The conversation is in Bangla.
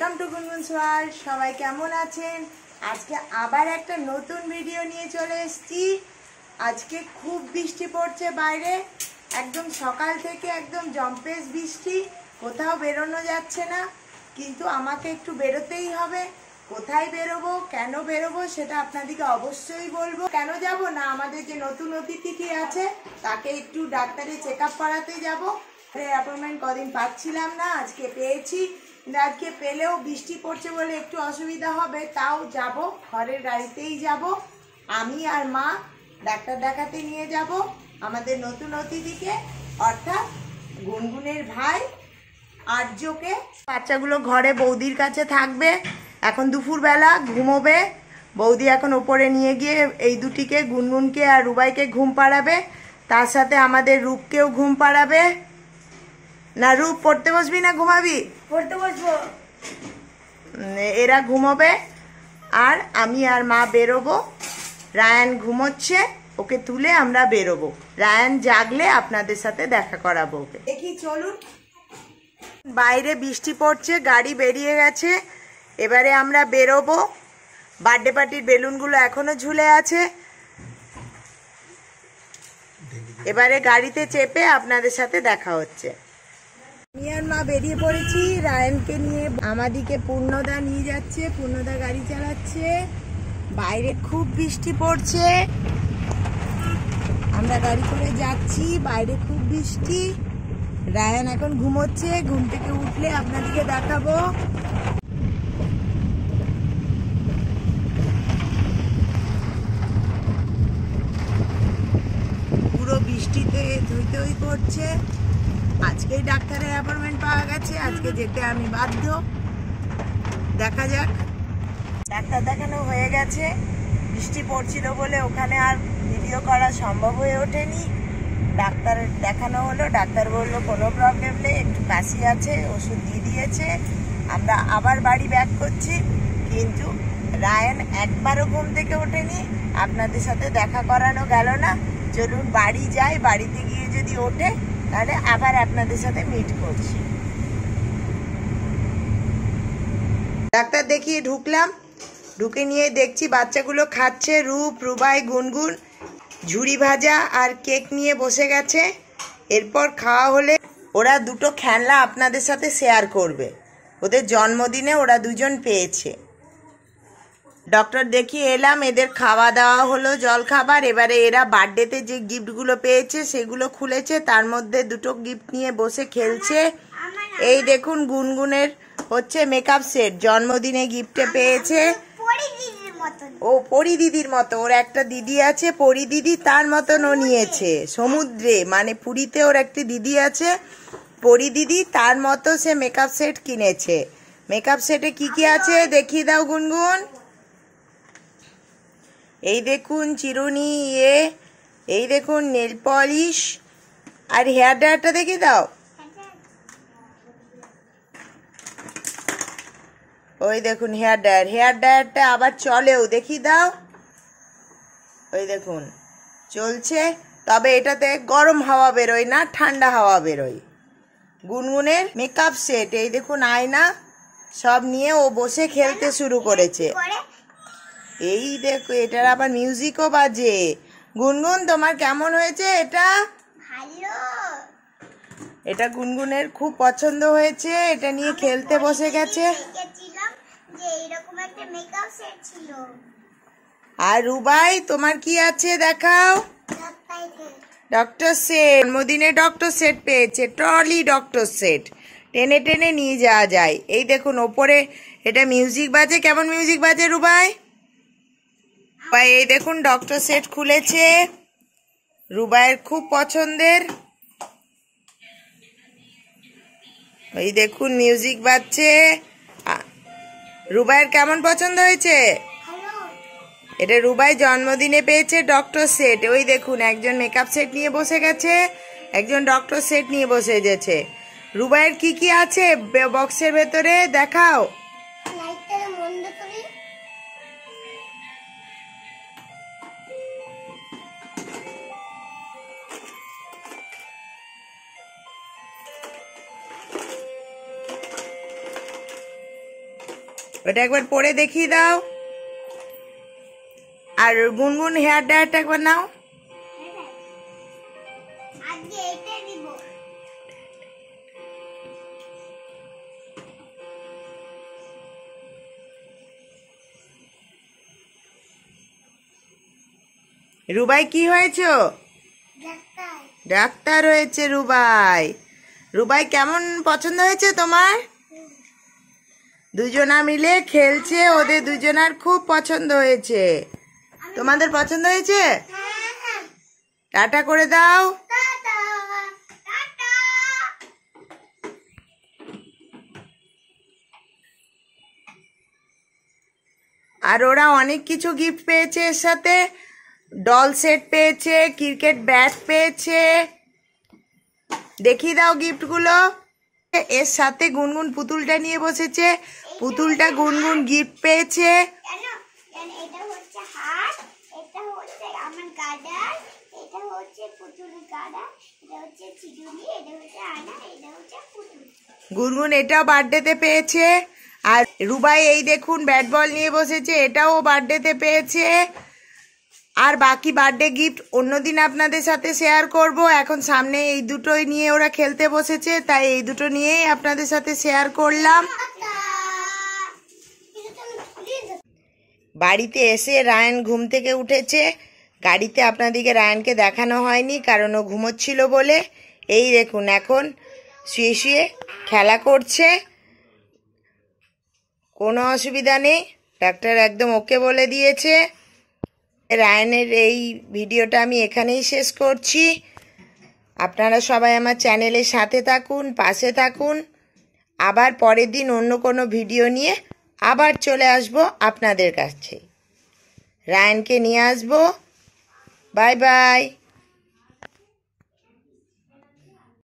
ওয়েলকাম টু গুনগুন সোয়াল সবাই কেমন আছেন আজকে আবার একটা নতুন ভিডিও নিয়ে চলে এসেছি আজকে খুব বৃষ্টি পড়ছে বাইরে একদম সকাল থেকে একদম জম্পেস বৃষ্টি কোথাও বেরোনো যাচ্ছে না কিন্তু আমাকে একটু বেরোতেই হবে কোথায় বেরোবো কেন বেরোবো সেটা আপনাদেরকে অবশ্যই বলবো কেন যাব না আমাদের যে নতুন অতিথিটি আছে তাকে একটু ডাক্তারে চেক আপ করাতে যাবো অ্যাপয়েন্টমেন্ট কদিন পাচ্ছিলাম না আজকে পেয়েছি আজকে পেলেও বৃষ্টি পড়ছে বলে একটু অসুবিধা হবে তাও যাব ঘরের গাড়িতেই যাব আমি আর মা ডাক্তার দেখাতে নিয়ে যাব আমাদের নতুন অতিথিকে অর্থাৎ গুনগুনের ভাই আর্যকে বাচ্চাগুলো ঘরে বৌদির কাছে থাকবে এখন দুপুরবেলা ঘুমোবে বৌদি এখন ওপরে নিয়ে গিয়ে এই দুটিকে গুনগুনকে আর রুবাইকে ঘুম পাড়াবে তার সাথে আমাদের রূপকেও ঘুম পাড়াবে না রূপ পড়তে বসবি না ঘুমাবি পড়তে বসবো এরা ঘুমোবে আর আমি আর মা বেরোবো রায়ান ঘুমোচ্ছে ওকে তুলে আমরা বেরোবো রায়ান জাগলে আপনাদের সাথে দেখা করাবো ওকে দেখি চলুন বাইরে বৃষ্টি পড়ছে গাড়ি বেরিয়ে গেছে এবারে আমরা বেরোবো বার্থডে পার্টির বেলুনগুলো এখনো ঝুলে আছে এবারে গাড়িতে চেপে আপনাদের সাথে দেখা হচ্ছে মিয়ানমা বেরিয়ে পড়েছি রায়নকে নিয়ে আমাদিকে পূর্ণদা নিয়ে যাচ্ছে পূর্ণদা গাড়ি চালাচ্ছে বাইরে খুব বৃষ্টি পড়ছে আমরা গাড়ি করে যাচ্ছি বাইরে খুব বৃষ্টি রায়ান এখন ঘুমোচ্ছে ঘুম থেকে উঠলে আপনাদিকে দেখাবো পুরো বৃষ্টিতে ধুই ধুই করছে আজকেই ডাক্তারের অ্যাপয়েন্টমেন্ট পাওয়া গেছে আজকে যেতে আমি বাধ্য দেখা যাক ডাক্তার দেখানো হয়ে গেছে বৃষ্টি পড়ছিল বলে ওখানে আর ভিডিও করা সম্ভব হয়ে ওঠেনি ডাক্তার দেখানো হলো ডাক্তার বললো কোনো প্রবলেম নেই একটু কাশি আছে ওষুধ দিয়ে দিয়েছে আমরা আবার বাড়ি ব্যাক করছি কিন্তু রায়ান একবারও ঘুম থেকে ওঠেনি আপনাদের সাথে দেখা করানো গেল না চলুন বাড়ি যাই বাড়িতে গিয়ে যদি ওঠে তাহলে আবার আপনাদের সাথে মিট করছি ডাক্তার দেখিয়ে ঢুকলাম ঢুকে নিয়ে দেখছি বাচ্চাগুলো খাচ্ছে রূপ রুবাই গুনগুন ঝুড়ি ভাজা আর কেক নিয়ে বসে গেছে এরপর খাওয়া হলে ওরা দুটো খেলনা আপনাদের সাথে শেয়ার করবে ওদের জন্মদিনে ওরা দুজন পেয়েছে ডক্টর দেখি এলাম এদের খাওয়া দাওয়া হলো জল খাবার এবারে এরা বার্থডেতে যে গিফটগুলো পেয়েছে সেগুলো খুলেছে তার মধ্যে দুটো গিফট নিয়ে বসে খেলছে এই দেখুন গুনগুনের হচ্ছে মেকআপ সেট জন্মদিনে গিফটে পেয়েছে ও পরি দিদির মতো ওর একটা দিদি আছে পরি দিদি তার মতন ও নিয়েছে সমুদ্রে মানে পুরীতে ওর একটি দিদি আছে পরি দিদি তার মতো সে মেকআপ সেট কিনেছে মেকআপ সেটে কি কি আছে দেখিয়ে দাও গুনগুন এই দেখুন চিরুনি ইয়ে এই দেখুন নেল পলিশ আর হেয়ার ড্রায়ারটা দেখে দাও ওই দেখুন হেয়ার ড্রায়ার হেয়ার ড্রায়ারটা আবার চলেও দেখি দাও ওই দেখুন চলছে তবে এটাতে গরম হাওয়া বেরোয় না ঠান্ডা হাওয়া বেরোয় গুনগুনের মেকআপ সেট এই দেখুন আয়না সব নিয়ে ও বসে খেলতে শুরু করেছে এই দেখো এটার আবার মিউজিকও বাজে গুনগুন তোমার কেমন হয়েছে এটা ভালো এটা গুনগুনের খুব পছন্দ হয়েছে এটা নিয়ে খেলতে বসে গেছে আর রুবাই তোমার কি আছে দেখাও ডক্টর সেট জন্মদিনে ডক্টর সেট পেয়েছে ট্রলি ডক্টর সেট টেনে টেনে নিয়ে যাওয়া যায় এই দেখুন ওপরে এটা মিউজিক বাজে কেমন মিউজিক বাজে রুবাই ভাই এই দেখুন ডক্টর সেট খুলেছে রুবাইয়ের খুব পছন্দের এই দেখুন মিউজিক বাজছে রুবাইয়ের কেমন পছন্দ হয়েছে এটা রুবাই জন্মদিনে পেয়েছে ডক্টর সেট ওই দেখুন একজন মেকআপ সেট নিয়ে বসে গেছে একজন ডক্টর সেট নিয়ে বসে গেছে রুবাইয়ের কি কি আছে বক্সের ভেতরে দেখাও ওটা একবার পরে দেখিয়ে দাও আর গুনগুন হেয়ার ড্রায়ারটা একবার নাও রুবাই কি হয়েছ ডাক্তার হয়েছে রুবাই রুবাই কেমন পছন্দ হয়েছে তোমার দুজনা মিলে খেলছে ওদের দুজনার খুব পছন্দ হয়েছে তোমাদের পছন্দ হয়েছে টাটা করে দাও আর ওরা অনেক কিছু গিফট পেয়েছে এর সাথে ডল সেট পেয়েছে ক্রিকেট ব্যাট পেয়েছে দেখিয়ে দাও গিফটগুলো এর সাথে গুনগুন পুতুলটা নিয়ে বসেছে পুতুলটা গুনগুন গিফট পেয়েছে গুনগুন এটাও বার্থডেতে পেয়েছে আর রুবাই এই দেখুন ব্যাট বল নিয়ে বসেছে এটাও বার্থডেতে পেয়েছে আর বাকি বার্থডে গিফট অন্যদিন আপনাদের সাথে শেয়ার করব এখন সামনে এই দুটোই নিয়ে ওরা খেলতে বসেছে তাই এই দুটো নিয়েই আপনাদের সাথে শেয়ার করলাম বাড়িতে এসে রায়ন ঘুম থেকে উঠেছে গাড়িতে আপনাদেরকে রায়নকে দেখানো হয়নি কারণ ও ঘুমোচ্ছিল বলে এই দেখুন এখন শুয়ে শুয়ে খেলা করছে কোনো অসুবিধা নেই ডাক্তার একদম ওকে বলে দিয়েছে রায়নের এই ভিডিওটা আমি এখানেই শেষ করছি আপনারা সবাই আমার চ্যানেলের সাথে থাকুন পাশে থাকুন আবার পরের দিন অন্য কোনো ভিডিও নিয়ে আবার চলে আসব আপনাদের কাছে রায়নকে নিয়ে আসবো বাই বাই